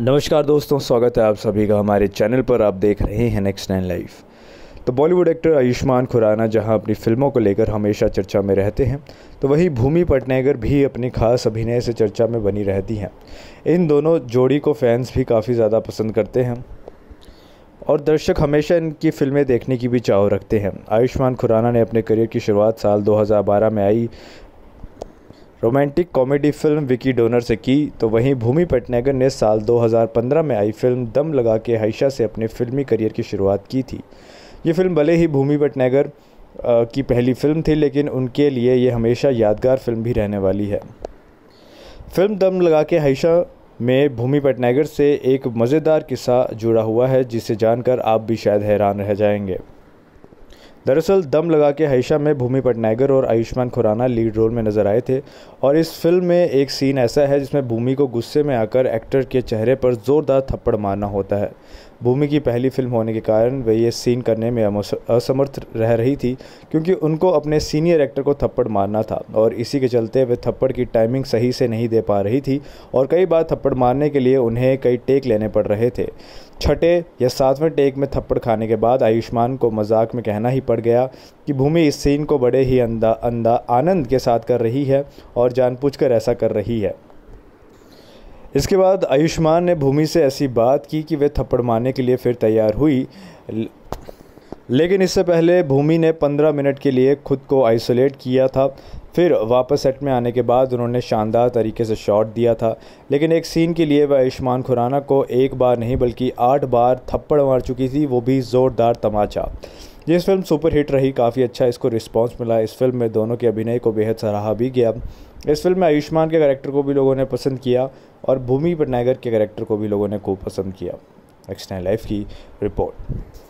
नमस्कार दोस्तों स्वागत है आप सभी का हमारे चैनल पर आप देख रहे हैं नेक्स्ट नाइन लाइफ तो बॉलीवुड एक्टर आयुष्मान खुराना जहां अपनी फिल्मों को लेकर हमेशा चर्चा में रहते हैं तो वही भूमि पटनेगर भी अपने खास अभिनय से चर्चा में बनी रहती हैं इन दोनों जोड़ी को फैंस भी काफ़ी ज़्यादा पसंद करते हैं और दर्शक हमेशा इनकी फिल्में देखने की भी चाह रखते हैं आयुष्मान खुराना ने अपने करियर की शुरुआत साल 2012 में आई romantic comedy film Vicky Donor से की तो वहीं भूमि पटनेगर ने साल 2015 में आई फिल्म दम लगा के हाइशा से अपने फिल्मी करियर की शुरुआत की थी ये फिल्म भले ही भूमि पटनेगर की पहली फिल्म थी लेकिन उनके लिए ये हमेशा यादगार फिल्म भी रहने वाली है फिल्म दम लगा के हाइशा में भूमि पटनेगर से एक मज़ेदार किस्सा जुड़ा हुआ है जिसे जानकर आप भी शायद हैरान रह जाएंगे दरअसल दम लगा के हईशा में भूमि पटनागर और आयुष्मान खुराना लीड रोल में नज़र आए थे और इस फिल्म में एक सीन ऐसा है जिसमें भूमि को गुस्से में आकर एक्टर के चेहरे पर ज़ोरदार थप्पड़ मारना होता है भूमि की पहली फिल्म होने के कारण वे ये सीन करने में असमर्थ रह रही थी क्योंकि उनको अपने सीनियर एक्टर को थप्पड़ मारना था और इसी के चलते वे थप्पड़ की टाइमिंग सही से नहीं दे पा रही थी और कई बार थप्पड़ मारने के लिए उन्हें कई टेक लेने पड़ रहे थे छठे या सातवें टेक में थप्पड़ खाने के बाद आयुष्मान को मजाक में कहना ही पड़ गया कि भूमि इस सीन को बड़े ही अंदा अंदा आनंद के साथ कर रही है और जानबूझकर ऐसा कर रही है इसके बाद आयुष्मान ने भूमि से ऐसी बात की कि वे थप्पड़ मारने के लिए फिर तैयार हुई लेकिन इससे पहले भूमि ने 15 मिनट के लिए खुद को आइसोलेट किया था फिर वापस सेट में आने के बाद उन्होंने शानदार तरीके से शॉट दिया था लेकिन एक सीन के लिए वह आयुष्मान खुराना को एक बार नहीं बल्कि आठ बार थप्पड़ मार चुकी थी वो भी ज़ोरदार तमाचा ये फिल्म सुपर हिट रही काफ़ी अच्छा इसको रिस्पांस मिला इस फिल्म में दोनों के अभिनय को बेहद सराहा भी गया इस फिल्म में आयुष्मान के करेक्टर को भी लोगों ने पसंद किया और भूमि पटनागर के करेक्टर को भी लोगों ने खूब पसंद किया एक्सटाइन लाइफ की रिपोर्ट